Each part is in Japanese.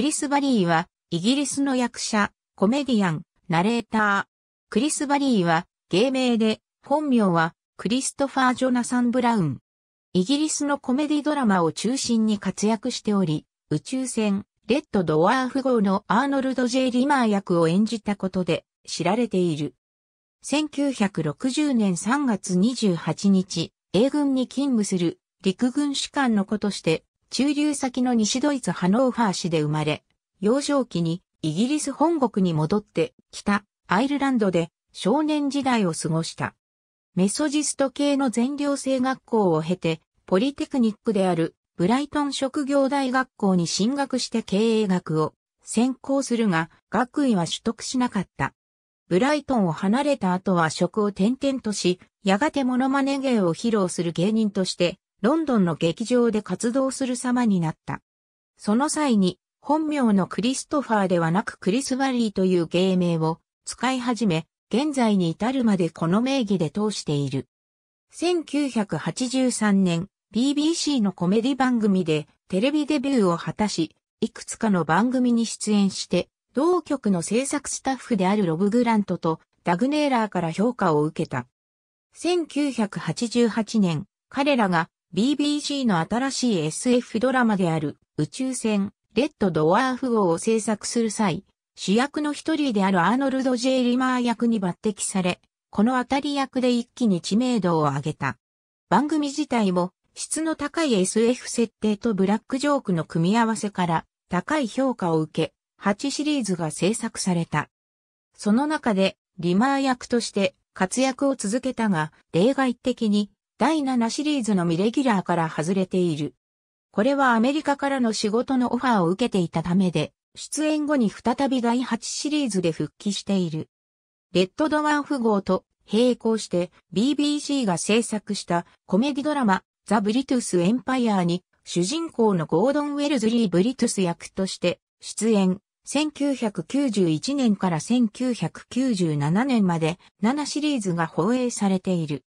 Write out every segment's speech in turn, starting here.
クリス・バリーは、イギリスの役者、コメディアン、ナレーター。クリス・バリーは、芸名で、本名は、クリストファー・ジョナサン・ブラウン。イギリスのコメディドラマを中心に活躍しており、宇宙船、レッド・ドワーフ号のアーノルド・ジェイ・リマー役を演じたことで知られている。1960年3月28日、英軍に勤務する陸軍士官の子として駐留先の西ドイツハノーファー市で生まれ、幼少期にイギリス本国に戻って北アイルランドで少年時代を過ごした。メソジスト系の全寮制学校を経て、ポリテクニックであるブライトン職業大学校に進学して経営学を専攻するが、学位は取得しなかった。ブライトンを離れた後は職を転々とし、やがてモノマネ芸を披露する芸人としてロンドンの劇場で活動する様になった。その際に、本名のクリストファーではなくクリス・バリーという芸名を使い始め、現在に至るまでこの名義で通している。1983年、BBC のコメディ番組でテレビデビューを果たし、いくつかの番組に出演して、同局の制作スタッフであるロブ・グラントとダグネーラーから評価を受けた。1988年、彼らが BBG の新しい SF ドラマである宇宙船レッドドワーフ号を制作する際、主役の一人であるアーノルド・ジェイ・リマー役に抜擢され、この当たり役で一気に知名度を上げた。番組自体も質の高い SF 設定とブラックジョークの組み合わせから高い評価を受け、8シリーズが制作された。その中でリマー役として活躍を続けたが、例外的に第7シリーズのミレギュラーから外れている。これはアメリカからの仕事のオファーを受けていたためで、出演後に再び第8シリーズで復帰している。レッドドワーフ号と並行して BBC が制作したコメディドラマザ・ブリトゥス・エンパイアに主人公のゴードン・ウェルズリー・ブリトゥス役として出演。1991年から1997年まで7シリーズが放映されている。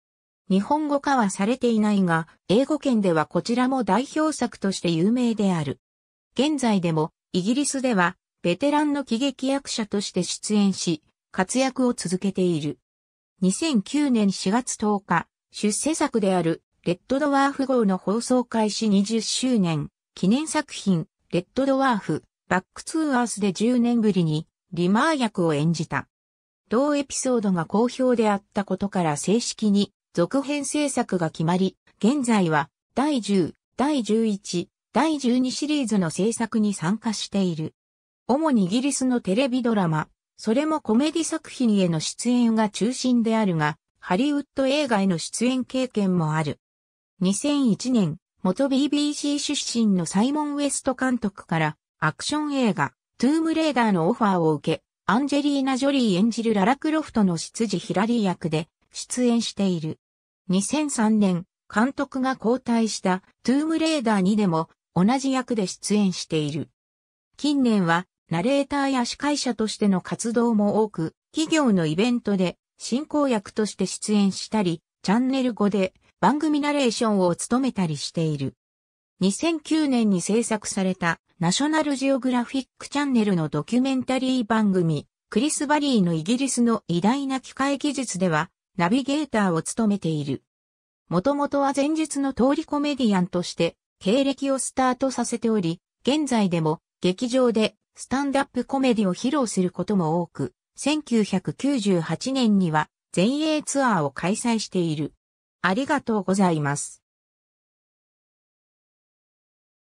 日本語化はされていないが、英語圏ではこちらも代表作として有名である。現在でも、イギリスでは、ベテランの喜劇役者として出演し、活躍を続けている。2009年4月10日、出世作である、レッドドワーフ号の放送開始20周年、記念作品、レッドドワーフ、バックツーアースで10年ぶりに、リマー役を演じた。同エピソードが好評であったことから正式に続編制作が決まり、現在は第10、第11、第12シリーズの制作に参加している。主にイギリスのテレビドラマ、それもコメディ作品への出演が中心であるが、ハリウッド映画への出演経験もある。2001年、元 BBC 出身のサイモン・ウェスト監督からアクション映画、トゥームレーダーのオファーを受け、アンジェリーナ・ジョリー演じるララ・クロフトの執事ヒラリー役で出演している。2003年、監督が交代したトゥームレーダーにでも同じ役で出演している。近年はナレーターや司会者としての活動も多く、企業のイベントで進行役として出演したり、チャンネル5で番組ナレーションを務めたりしている。2009年に制作されたナショナルジオグラフィックチャンネルのドキュメンタリー番組、クリス・バリーのイギリスの偉大な機械技術では、ナビゲーターを務めている。もともとは前述の通りコメディアンとして経歴をスタートさせており、現在でも劇場でスタンダップコメディを披露することも多く、1998年には全英ツアーを開催している。ありがとうございます。